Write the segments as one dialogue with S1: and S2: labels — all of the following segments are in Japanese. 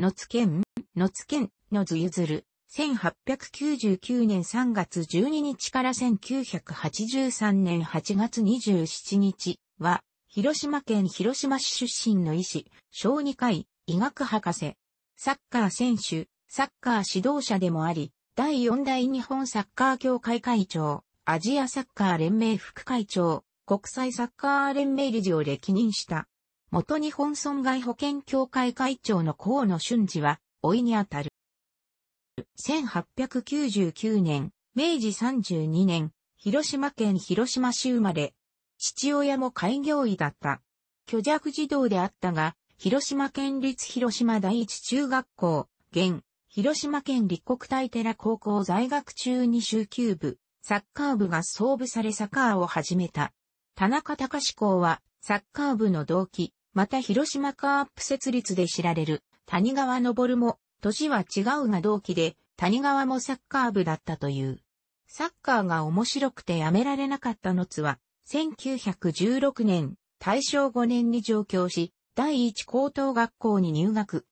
S1: のつん、のつけん、のずゆ譲る。1899年3月12日から1983年8月27日は、広島県広島市出身の医師、小児科医、医学博士、サッカー選手、サッカー指導者でもあり、第4代日本サッカー協会会長、アジアサッカー連盟副会長、国際サッカー連盟理事を歴任した。元日本損害保険協会会長の河野俊二は、老いにあたる。1899年、明治32年、広島県広島市生まれ、父親も開業医だった。虚弱児童であったが、広島県立広島第一中学校、現、広島県立国体寺高校在学中に週休部、サッカー部が創部されサッカーを始めた。田中隆校は、サッカー部の同期、また広島カープ設立で知られる谷川昇も、年は違うが同期で、谷川もサッカー部だったという。サッカーが面白くてやめられなかったのつは、1916年、大正5年に上京し、第一高等学校に入学。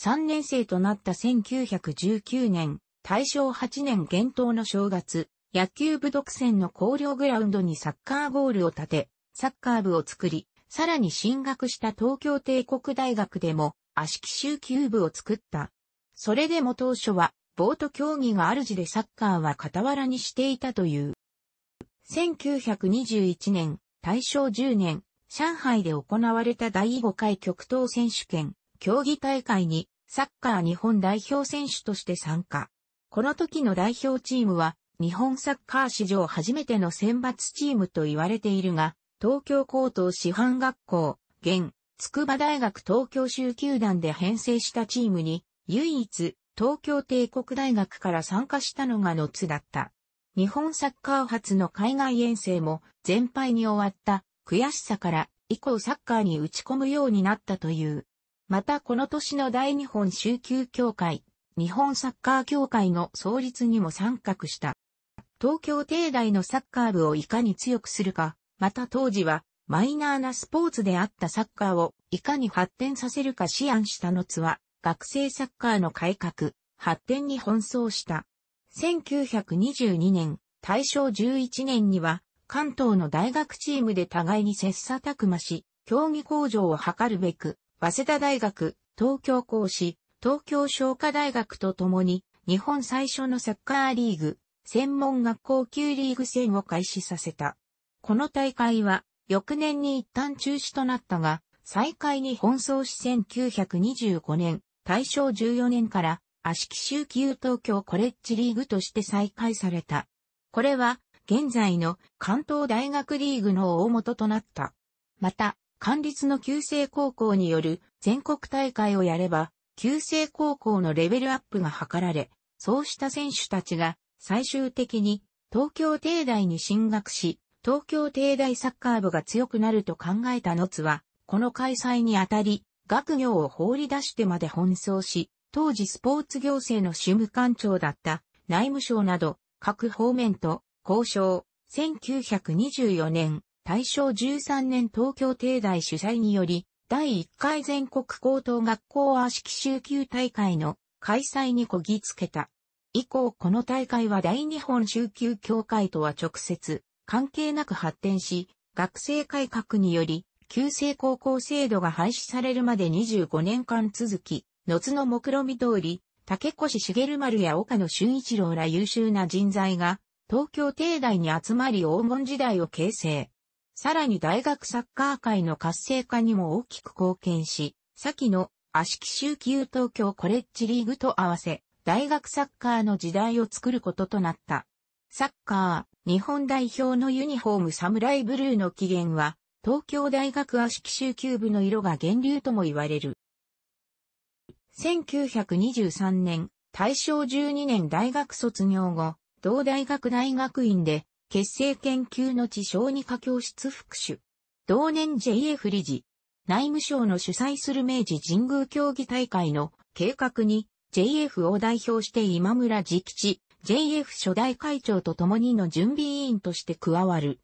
S1: 3年生となった1919年、大正8年厳冬の正月、野球部独占の高陵グラウンドにサッカーゴールを立て、サッカー部を作り、さらに進学した東京帝国大学でも足利州球部を作った。それでも当初はボート競技が主でサッカーは傍らにしていたという。1921年、大正10年、上海で行われた第5回極東選手権、競技大会にサッカー日本代表選手として参加。この時の代表チームは日本サッカー史上初めての選抜チームと言われているが、東京高等師範学校、現、筑波大学東京州球団で編成したチームに、唯一、東京帝国大学から参加したのが後だった。日本サッカー初の海外遠征も全敗に終わった悔しさから以降サッカーに打ち込むようになったという。またこの年の大日本週球協会、日本サッカー協会の創立にも参画した。東京帝大のサッカー部をいかに強くするか、また当時はマイナーなスポーツであったサッカーをいかに発展させるか思案したのつは学生サッカーの改革、発展に奔走した。1922年、大正11年には関東の大学チームで互いに切磋琢磨し、競技向上を図るべく、早稲田大学、東京講師、東京商科大学と共に、日本最初のサッカーリーグ、専門学校級リーグ戦を開始させた。この大会は、翌年に一旦中止となったが、再開に奔走し1925年、大正14年から、足木州級東京コレッジリーグとして再開された。これは、現在の関東大学リーグの大元となった。また、関立の旧制高校による全国大会をやれば、旧制高校のレベルアップが図られ、そうした選手たちが最終的に東京帝大に進学し、東京帝大サッカー部が強くなると考えた野津は、この開催にあたり、学業を放り出してまで奔走し、当時スポーツ行政の主務官庁だった内務省など各方面と交渉、1924年、大正13年東京帝大主催により、第1回全国高等学校悪式集休大会の開催にこぎつけた。以降この大会は大日本集休協会とは直接関係なく発展し、学生改革により、旧制高校制度が廃止されるまで25年間続き、後の目論見通り、竹越茂丸や岡野俊一郎ら優秀な人材が、東京帝大に集まり黄金時代を形成。さらに大学サッカー界の活性化にも大きく貢献し、先の足木期級東京コレッジリーグと合わせ、大学サッカーの時代を作ることとなった。サッカー。日本代表のユニフォームサムライブルーの起源は、東京大学足奇襲球部の色が源流とも言われる。1923年、大正12年大学卒業後、同大学大学院で、結成研究の地小児科教室副主。同年 JF 理事。内務省の主催する明治神宮競技大会の計画に JF を代表して今村直地、JF 初代会長と共にの準備委員として加わる。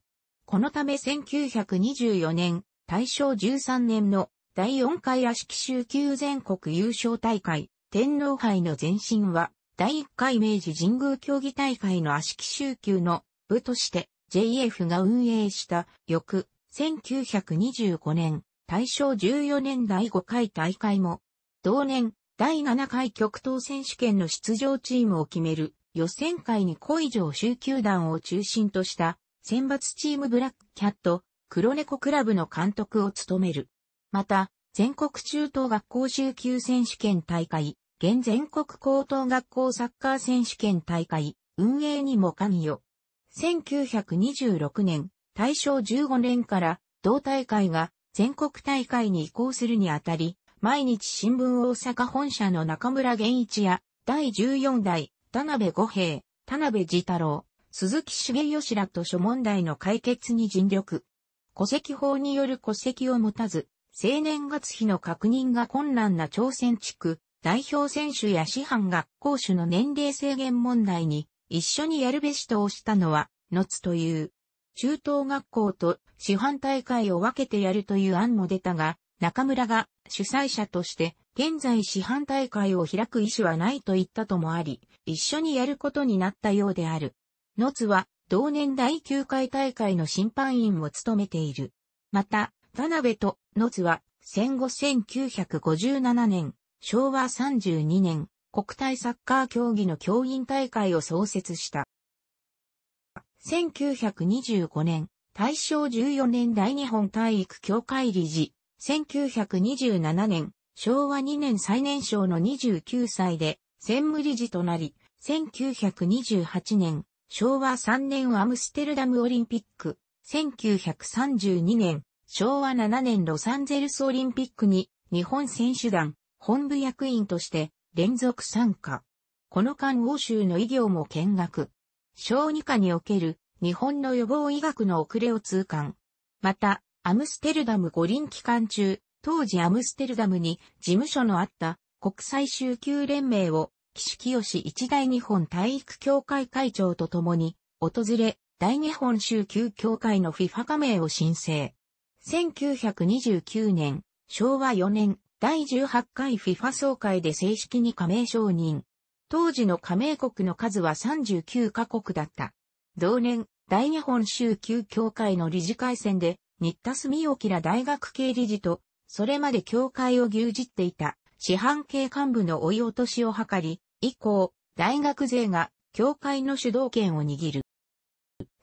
S1: このため1924年、大正13年の第4回足敷州級全国優勝大会、天皇杯の前身は、第1回明治神宮競技大会の足敷州級の部として JF が運営した翌1925年大正14年第5回大会も同年第7回極東選手権の出場チームを決める予選会に5以上集球団を中心とした選抜チームブラックキャット、黒猫クラブの監督を務める。また、全国中等学校集球選手権大会、現全国高等学校サッカー選手権大会、運営にも関与。1926年、大正15年から同大会が全国大会に移行するにあたり、毎日新聞大阪本社の中村源一や第14代田辺五平、田辺次太郎、鈴木茂吉らと諸問題の解決に尽力。戸籍法による戸籍を持たず、青年月日の確認が困難な朝鮮地区、代表選手や師範学校主の年齢制限問題に一緒にやるべしとしたのは、のつという。中等学校と師範大会を分けてやるという案も出たが、中村が主催者として現在市販大会を開く意思はないと言ったともあり、一緒にやることになったようである。野津は同年第9回大会の審判員を務めている。また、田辺と野津は戦後1957年、昭和32年、国体サッカー競技の競員大会を創設した。1925年、大正14年大日本体育協会理事、1927年、昭和2年最年少の29歳で、専務理事となり、1928年、昭和3年アムステルダムオリンピック、1932年、昭和7年ロサンゼルスオリンピックに日本選手団本部役員として連続参加。この間欧州の医療も見学。小児科における日本の予防医学の遅れを痛感。また、アムステルダム五輪期間中、当時アムステルダムに事務所のあった国際宗教連盟を岸清一大日本体育協会会長と共に訪れ、大日本宗教協会の FIFA 加盟を申請。1929年、昭和4年、第18回 FIFA 総会で正式に加盟承認。当時の加盟国の数は39カ国だった。同年、大日本宗教協会の理事会選で、新田住沖大学系理事と、それまで教会を牛耳っていた市販系幹部の追い落としを図り、以降、大学勢が教会の主導権を握る。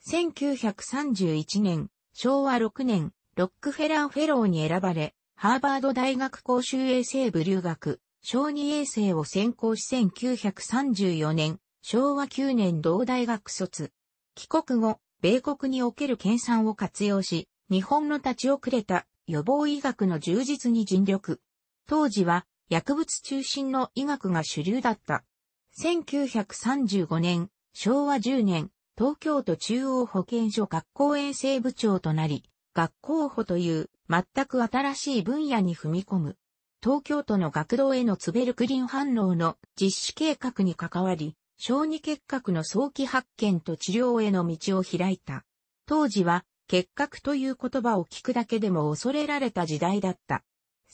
S1: 1931年、昭和6年、ロックフェラーフェローに選ばれ、ハーバード大学公衆衛生部留学、小児衛生を専攻し1934年、昭和9年同大学卒。帰国後、米国における研鑽を活用し、日本の立ち遅れた予防医学の充実に尽力。当時は薬物中心の医学が主流だった。1935年、昭和10年、東京都中央保健所学校衛生部長となり、学校保という全く新しい分野に踏み込む。東京都の学童へのツベルクリン反応の実施計画に関わり、小児結核の早期発見と治療への道を開いた。当時は結核という言葉を聞くだけでも恐れられた時代だった。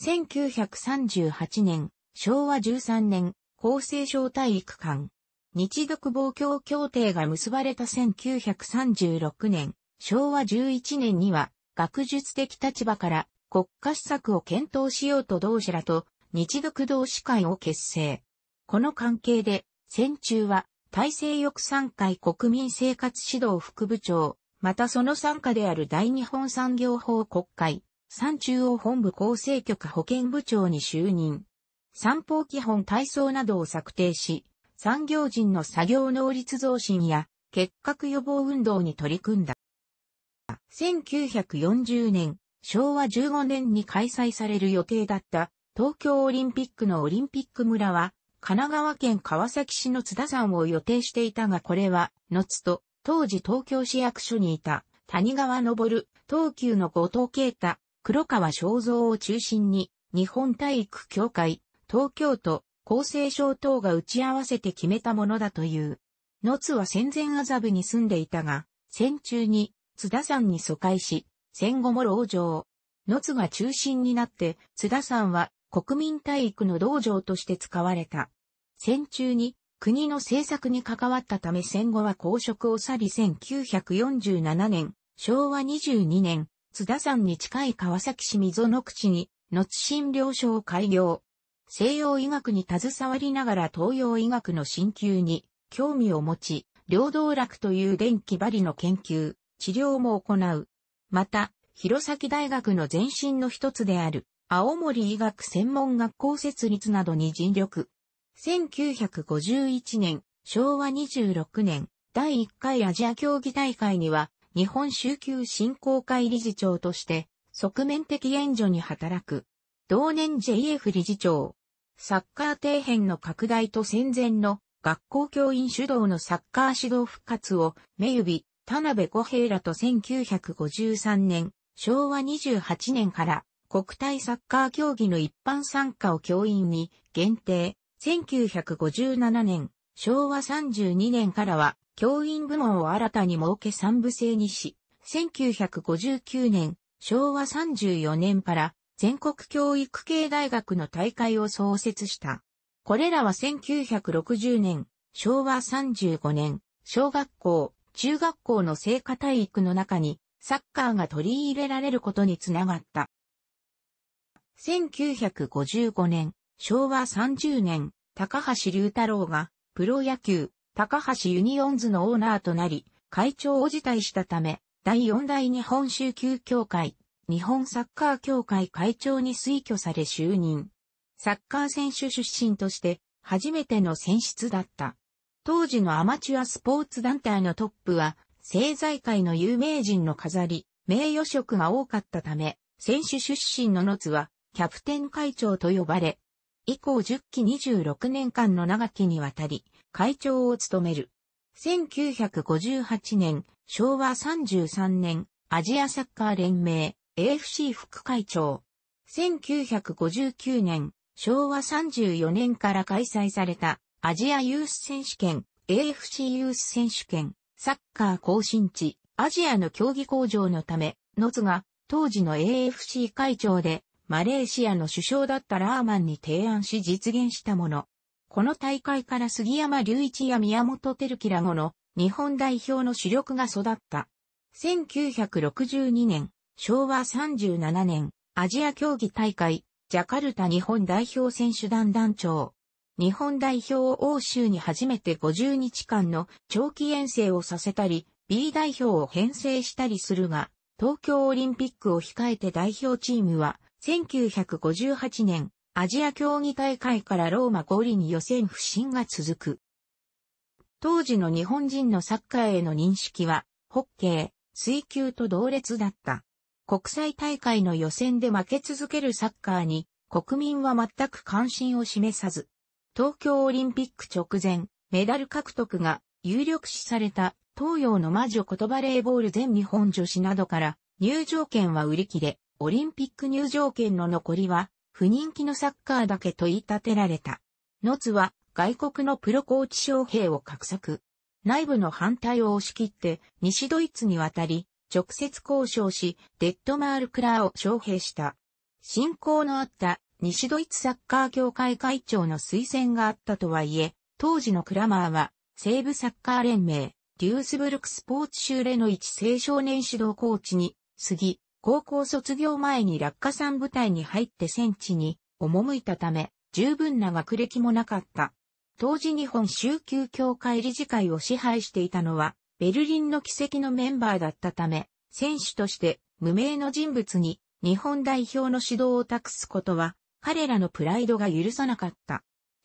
S1: 1938年、昭和13年、厚生省体育館。日独防共協定が結ばれた1936年、昭和11年には、学術的立場から国家施策を検討しようと同志らと日独同志会を結成。この関係で、戦中は、体制翼3会国民生活指導副部長、またその参加である大日本産業法国会、山中央本部構成局保健部長に就任。三法基本体操などを策定し、産業人の作業能率増進や結核予防運動に取り組んだ。1940年、昭和15年に開催される予定だった東京オリンピックのオリンピック村は、神奈川県川崎市の津田山を予定していたがこれは、のつと当時東京市役所にいた谷川昇、東急の後藤啓太、黒川正蔵を中心に、日本体育協会、東京都、厚生省等が打ち合わせて決めたものだという。野津は戦前麻布に住んでいたが、戦中に津田山に疎開し、戦後も牢城。野津が中心になって津田山は国民体育の道場として使われた。戦中に国の政策に関わったため戦後は公職を去り1947年、昭和22年、津田山に近い川崎市溝の口に、後診療所を開業。西洋医学に携わりながら東洋医学の進級に興味を持ち、両道楽という電気針の研究、治療も行う。また、弘前大学の前身の一つである、青森医学専門学校設立などに尽力。1951年、昭和26年、第1回アジア競技大会には、日本宗教振興会理事長として、側面的援助に働く。同年 JF 理事長。サッカー底辺の拡大と戦前の学校教員主導のサッカー指導復活を、目指、田辺小平らと1953年、昭和28年から、国体サッカー競技の一般参加を教員に限定、1957年、昭和32年からは、教員部門を新たに設け三部制にし、1959年、昭和34年から全国教育系大学の大会を創設した。これらは1960年、昭和35年、小学校、中学校の聖火体育の中にサッカーが取り入れられることにつながった。1955年、昭和30年、高橋龍太郎が、プロ野球、高橋ユニオンズのオーナーとなり、会長を辞退したため、第4代日本宗球協会、日本サッカー協会会長に推挙され就任。サッカー選手出身として、初めての選出だった。当時のアマチュアスポーツ団体のトップは、政財界の有名人の飾り、名誉職が多かったため、選手出身の野津は、キャプテン会長と呼ばれ、以降10期26年間の長きにわたり、会長を務める。1958年、昭和33年、アジアサッカー連盟、AFC 副会長。1959年、昭和34年から開催された、アジアユース選手権、AFC ユース選手権、サッカー更新地、アジアの競技向上のため、のつが、当時の AFC 会長で、マレーシアの首相だったラーマンに提案し実現したもの。この大会から杉山隆一や宮本照樹ら後の日本代表の主力が育った。1962年、昭和37年、アジア競技大会、ジャカルタ日本代表選手団団長。日本代表を欧州に初めて50日間の長期遠征をさせたり、B 代表を編成したりするが、東京オリンピックを控えて代表チームは1958年、アジア競技大会からローマ五輪予選不振が続く。当時の日本人のサッカーへの認識は、ホッケー、水球と同列だった。国際大会の予選で負け続けるサッカーに、国民は全く関心を示さず、東京オリンピック直前、メダル獲得が有力視された東洋の魔女言葉レーボール全日本女子などから入場券は売り切れ、オリンピック入場券の残りは、不人気のサッカーだけと言い立てられた。ノツは、外国のプロコーチ将兵を画策。内部の反対を押し切って、西ドイツに渡り、直接交渉し、デッドマール・クラーを招聘した。信仰のあった西ドイツサッカー協会会長の推薦があったとはいえ、当時のクラマーは、西部サッカー連盟、デュースブルクスポーツ州レの一青少年指導コーチに、過ぎ、高校卒業前に落下山部隊に入って戦地に赴いたため、十分な学歴もなかった。当時日本宗教協会理事会を支配していたのは、ベルリンの奇跡のメンバーだったため、選手として無名の人物に日本代表の指導を託すことは、彼らのプライドが許さなかった。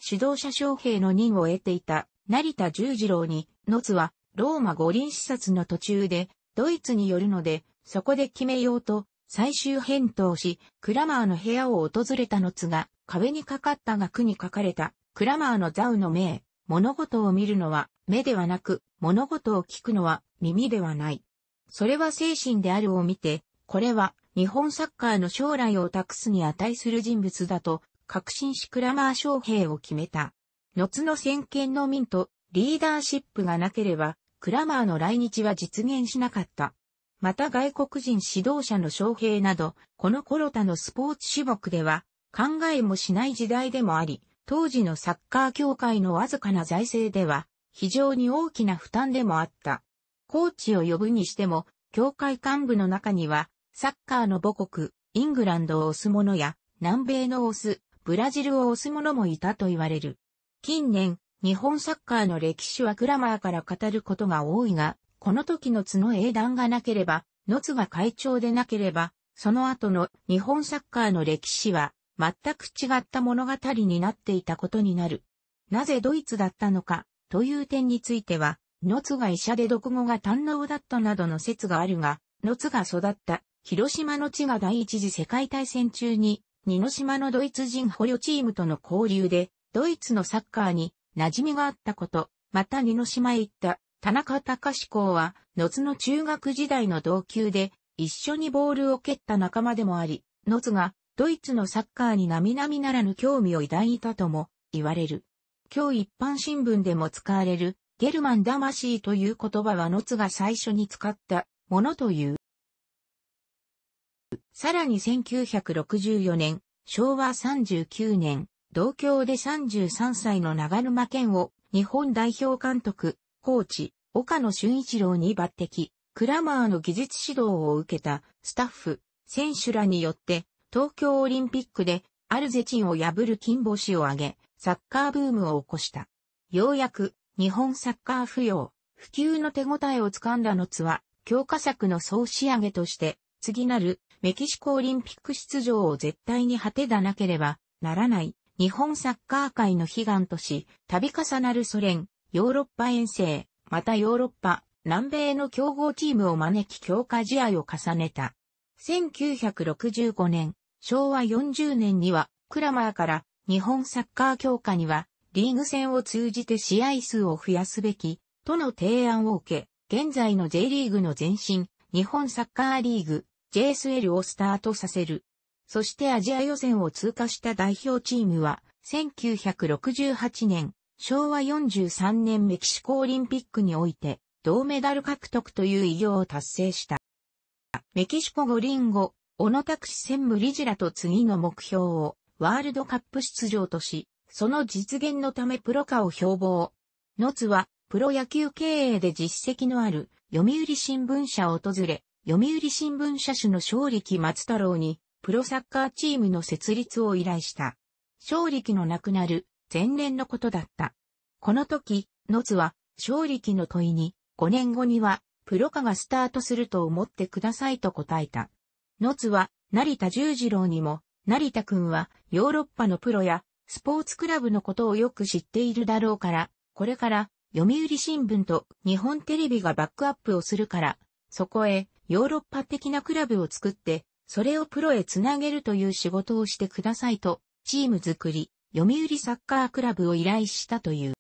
S1: 指導者将兵の任を得ていた成田十次郎に、ノツはローマ五輪視察の途中で、ドイツによるので、そこで決めようと、最終返答し、クラマーの部屋を訪れたのつが、壁にかかった額に書かれた、クラマーのザウの名、物事を見るのは目ではなく、物事を聞くのは耳ではない。それは精神であるを見て、これは日本サッカーの将来を託すに値する人物だと、確信しクラマー将兵を決めた。のつの先見の民とリーダーシップがなければ、クラマーの来日は実現しなかった。また外国人指導者の招聘など、この頃他のスポーツ種目では考えもしない時代でもあり、当時のサッカー協会のわずかな財政では非常に大きな負担でもあった。コーチを呼ぶにしても、協会幹部の中には、サッカーの母国、イングランドを推す者や、南米の押す、ブラジルを推す者もいたと言われる。近年、日本サッカーの歴史はクラマーから語ることが多いが、この時の津の英断がなければ、野津が会長でなければ、その後の日本サッカーの歴史は全く違った物語になっていたことになる。なぜドイツだったのかという点については、野津が医者で独語が堪能だったなどの説があるが、野津が育った広島の地が第一次世界大戦中に、二の島のドイツ人捕虜チームとの交流で、ドイツのサッカーに馴染みがあったこと、また二の島へ行った田中隆公は、野津の中学時代の同級で、一緒にボールを蹴った仲間でもあり、野津がドイツのサッカーに並々ならぬ興味を抱いたとも言われる。今日一般新聞でも使われるゲルマン魂という言葉は野津が最初に使ったものという。さらに1964年、昭和39年、同郷で33歳の長沼健を日本代表監督コーチ、岡野俊一郎に抜擢、クラマーの技術指導を受けたスタッフ、選手らによって、東京オリンピックでアルゼチンを破る金星を挙げ、サッカーブームを起こした。ようやく、日本サッカー不要、普及の手応えをつかんだのつは、強化策の総仕上げとして、次なるメキシコオリンピック出場を絶対に果てだなければならない日本サッカー界の悲願とし、度重なるソ連、ヨーロッパ遠征、またヨーロッパ、南米の強豪チームを招き強化試合を重ねた。1965年、昭和40年には、クラマーから日本サッカー強化には、リーグ戦を通じて試合数を増やすべき、との提案を受け、現在の J リーグの前身、日本サッカーリーグ、JSL をスタートさせる。そしてアジア予選を通過した代表チームは、1968年、昭和43年メキシコオリンピックにおいて、銅メダル獲得という偉業を達成した。メキシコ五輪後、小野拓司専務理事らと次の目標を、ワールドカップ出場とし、その実現のためプロ化を標榜。ノツは、プロ野球経営で実績のある、読売新聞社を訪れ、読売新聞社主の勝力松太郎に、プロサッカーチームの設立を依頼した。勝力の亡くなる前年のことだった。この時、ノ津は、勝力の問いに、5年後には、プロ化がスタートすると思ってくださいと答えた。ノ津は、成田十次郎にも、成田くんは、ヨーロッパのプロや、スポーツクラブのことをよく知っているだろうから、これから、読売新聞と日本テレビがバックアップをするから、そこへ、ヨーロッパ的なクラブを作って、それをプロへつなげるという仕事をしてくださいと、チーム作り、読売サッカークラブを依頼したという。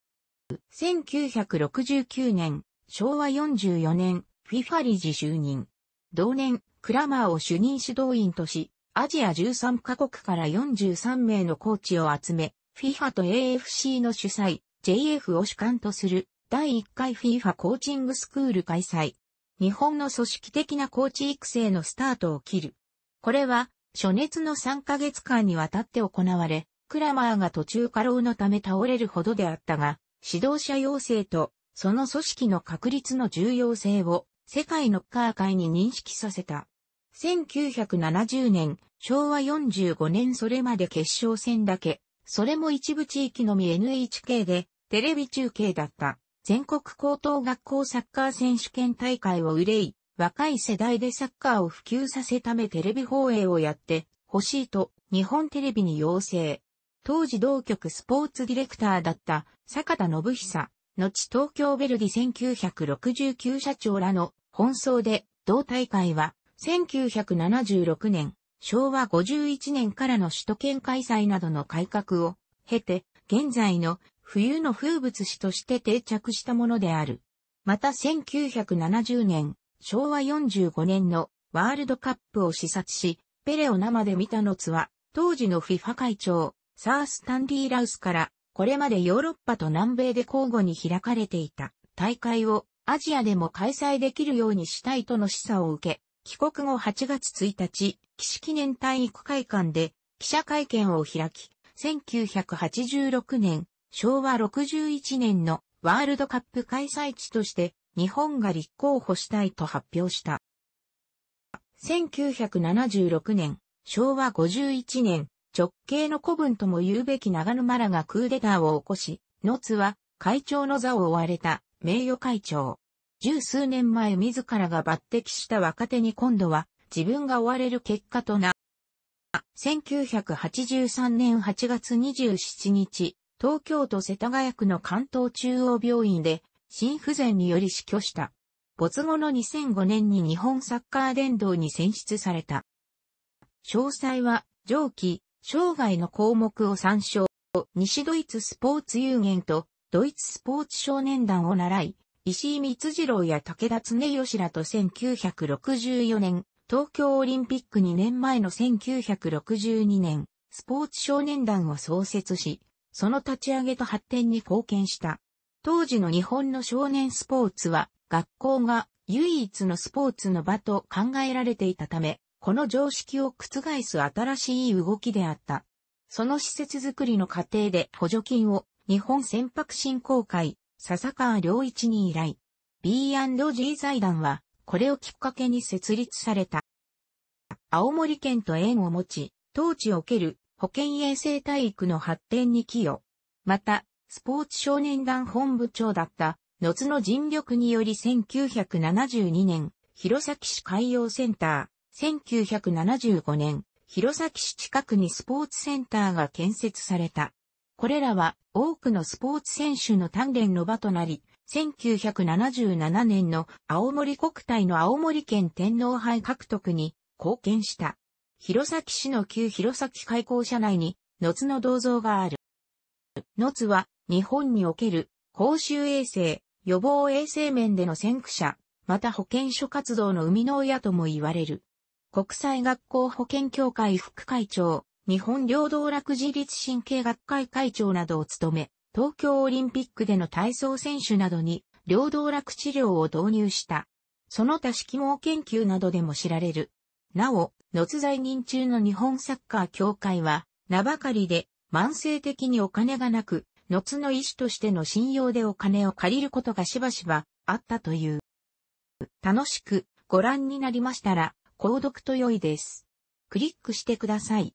S1: 1969年、昭和44年、FIFA 理事就任。同年、クラマーを主任指導員とし、アジア13カ国から43名のコーチを集め、FIFA と AFC の主催、JF を主管とする第1回 FIFA コーチングスクール開催。日本の組織的なコーチ育成のスタートを切る。これは、初熱の3ヶ月間にわたって行われ、クラマーが途中過労のため倒れるほどであったが、指導者要請と、その組織の確立の重要性を、世界ノッカー界に認識させた。1970年、昭和45年それまで決勝戦だけ、それも一部地域のみ NHK で、テレビ中継だった。全国高等学校サッカー選手権大会を憂い、若い世代でサッカーを普及させためテレビ放映をやって欲しいと日本テレビに要請。当時同局スポーツディレクターだった坂田信久、後東京ベルディ1969社長らの奔走で、同大会は1976年、昭和51年からの首都圏開催などの改革を経て、現在の冬の風物詩として定着したものである。また1970年、昭和45年のワールドカップを視察し、ペレを生で見たのつは、当時の FIFA 会長、サースタンディー・ラウスから、これまでヨーロッパと南米で交互に開かれていた大会をアジアでも開催できるようにしたいとの示唆を受け、帰国後8月1日、岸記念体育会館で記者会見を開き、1986年、昭和61年のワールドカップ開催地として日本が立候補したいと発表した。1976年、昭和51年、直系の古文とも言うべき長沼らがクーデターを起こし、野津は会長の座を追われた名誉会長。十数年前自らが抜擢した若手に今度は自分が追われる結果とな。1983年8月27日、東京都世田谷区の関東中央病院で心不全により死去した。没後の2005年に日本サッカー殿堂に選出された。詳細は上記生涯の項目を参照、西ドイツスポーツ有限とドイツスポーツ少年団を習い、石井光次郎や武田恒義らと1964年、東京オリンピック2年前の1962年、スポーツ少年団を創設し、その立ち上げと発展に貢献した。当時の日本の少年スポーツは、学校が唯一のスポーツの場と考えられていたため、この常識を覆す新しい動きであった。その施設づくりの過程で補助金を日本船舶振興会、笹川良一に依頼。B&G 財団は、これをきっかけに設立された。青森県と縁を持ち、当地受ける保健衛生体育の発展に寄与。また、スポーツ少年団本部長だった、野津の尽力により1972年、弘前市海洋センター、1975年、弘前市近くにスポーツセンターが建設された。これらは多くのスポーツ選手の鍛錬の場となり、1977年の青森国体の青森県天皇杯獲得に貢献した。弘前市の旧弘前開港社内に、のつの銅像がある。のつは日本における公衆衛生、予防衛生面での先駆者、また保健所活動の生みの親とも言われる。国際学校保健協会副会長、日本領道楽自立神経学会会長などを務め、東京オリンピックでの体操選手などに、領道楽治療を導入した。その他色盲研究などでも知られる。なお、のつ在任中の日本サッカー協会は、名ばかりで、慢性的にお金がなく、のつの医師としての信用でお金を借りることがしばしばあったという。楽しくご覧になりましたら、購読と良いです。クリックしてください。